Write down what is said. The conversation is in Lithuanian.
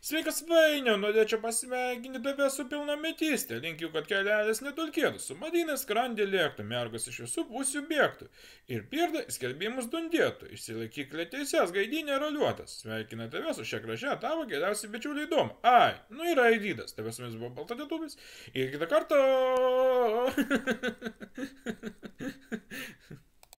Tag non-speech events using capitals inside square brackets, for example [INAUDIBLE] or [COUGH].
Sveikas vainio, norėčiau pasveikinti tave su pilnametystė. Linkiu, kad kelelis nedulkėtų, su madinės skrandė lėktų, mergas iš visų pusių bėgtų. Ir pirda, skelbimus dundėtų, išsilaikyk lėtėsias, gaidinė raliuotas. Sveikina tave su šia gražia tavo geriausiai bičiuliai įdomu. Ai, nu yra aidydas, tavęs mes buvo baltatėtubis. Ir kitą kartą... [LAUGHS]